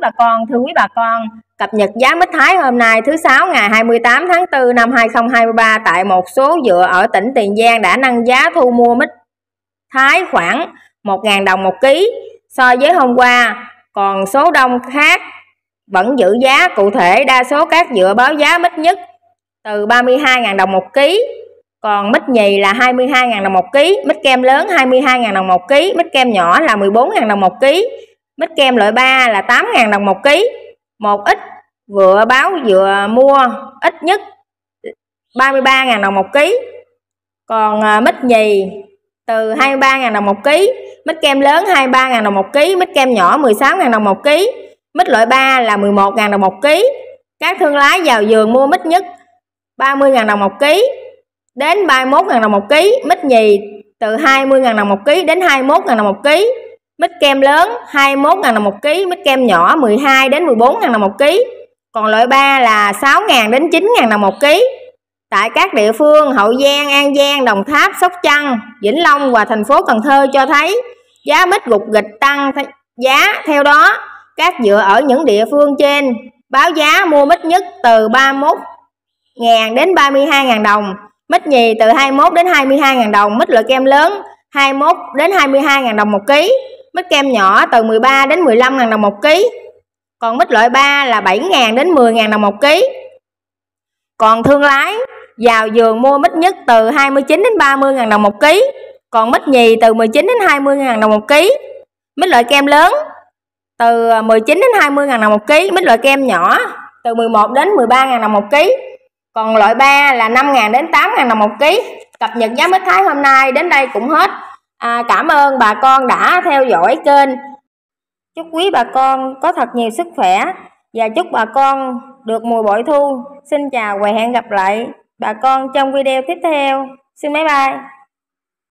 bà con thưa quý bà con cập nhật giá mít Thái hôm nay thứ sáu ngày 28 tháng 4 năm 2023 tại một số dựa ở tỉnh Tiền Giang đã nâng giá thu mua mít Thái khoảng 1.000 đồng một ký so với hôm qua còn số đông khác vẫn giữ giá cụ thể đa số các dựa báo giá mít nhất từ 32.000 đồng một ký còn mít nhì là 22.000 đồng một ký mít kem lớn 22.000 đồng một ký mít kem nhỏ là 14.000 đồng một ký mít kem loại 3 là 8.000 đồng một ký một ít vừa báo vừa mua ít nhất 33.000 đồng một ký còn mít nhì từ 23.000 đồng một ký mít kem lớn 23.000 đồng một ký mít kem nhỏ 16.000 đồng một ký mít loại 3 là 11.000 đồng một ký các thương lái vào vườn mua mít nhất 30.000 đồng một ký đến 31.000 đồng một ký mít nhì từ 20.000 đồng một ký đến 21.000 đồng một ký mít kem lớn 21.000 đồng một ký mít kem nhỏ 12 đến 14.000 đồng một ký còn loại 3 là 6.000 đến 9.000 đồng một ký tại các địa phương Hậu Giang, An Giang, Đồng Tháp, Sóc Trăng, Vĩnh Long và thành phố Cần Thơ cho thấy giá mít gục gịch tăng th giá theo đó các dựa ở những địa phương trên báo giá mua mít nhất từ 31.000 đến 32.000 đồng mít nhì từ 21 đến 22.000 đồng mít loại kem lớn 21 đến 22.000 đồng một ký mít kem nhỏ từ 13 đến 15 ngàn đồng một ký. Còn mít loại 3 là 7 ngàn đến 10 ngàn đồng một ký. Còn thương lái, vào giường mua mít nhất từ 29 đến 30 ngàn đồng một ký. Còn mít nhì từ 19 đến 20 ngàn đồng một ký. Mít loại kem lớn từ 19 à, đến 20 ngàn đồng một ký. Mít loại kem nhỏ từ 11 đến 13 ngàn đồng một ký. Còn loại 3 là 5 ngàn đến 8 ngàn đồng một ký. Cập nhật giá mít Thái hôm nay đến đây cũng hết. À, cảm ơn bà con đã theo dõi kênh. Chúc quý bà con có thật nhiều sức khỏe và chúc bà con được mùa bội thu. Xin chào và hẹn gặp lại bà con trong video tiếp theo. Xin bye bye.